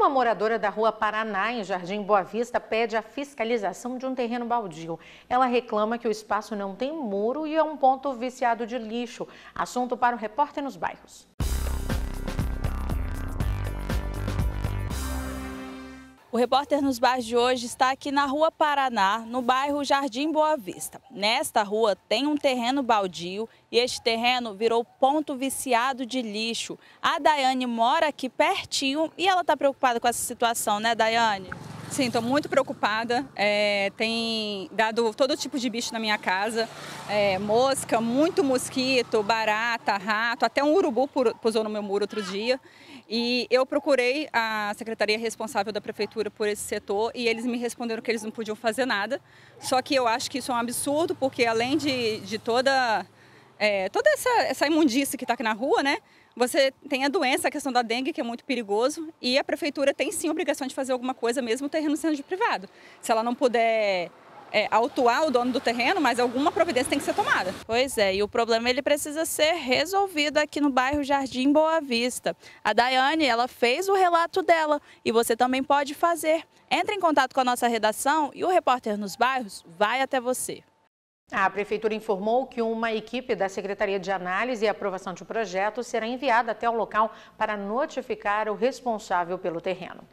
Uma moradora da rua Paraná, em Jardim Boa Vista, pede a fiscalização de um terreno baldio. Ela reclama que o espaço não tem muro e é um ponto viciado de lixo. Assunto para o repórter nos bairros. O repórter nos bairros de hoje está aqui na Rua Paraná, no bairro Jardim Boa Vista. Nesta rua tem um terreno baldio e este terreno virou ponto viciado de lixo. A Daiane mora aqui pertinho e ela está preocupada com essa situação, né, Daiane? Sim, estou muito preocupada. É, tem dado todo tipo de bicho na minha casa é, mosca, muito mosquito, barata, rato, até um urubu pousou no meu muro outro dia. E eu procurei a secretaria responsável da prefeitura por esse setor e eles me responderam que eles não podiam fazer nada. Só que eu acho que isso é um absurdo, porque além de, de toda, é, toda essa, essa imundícia que está aqui na rua, né? Você tem a doença, a questão da dengue, que é muito perigoso, e a prefeitura tem sim a obrigação de fazer alguma coisa, mesmo o terreno sendo de privado. Se ela não puder é, autuar o dono do terreno, mas alguma providência tem que ser tomada. Pois é, e o problema ele precisa ser resolvido aqui no bairro Jardim Boa Vista. A Daiane, ela fez o relato dela e você também pode fazer. Entre em contato com a nossa redação e o repórter nos bairros vai até você. A Prefeitura informou que uma equipe da Secretaria de Análise e Aprovação de Projetos será enviada até o local para notificar o responsável pelo terreno.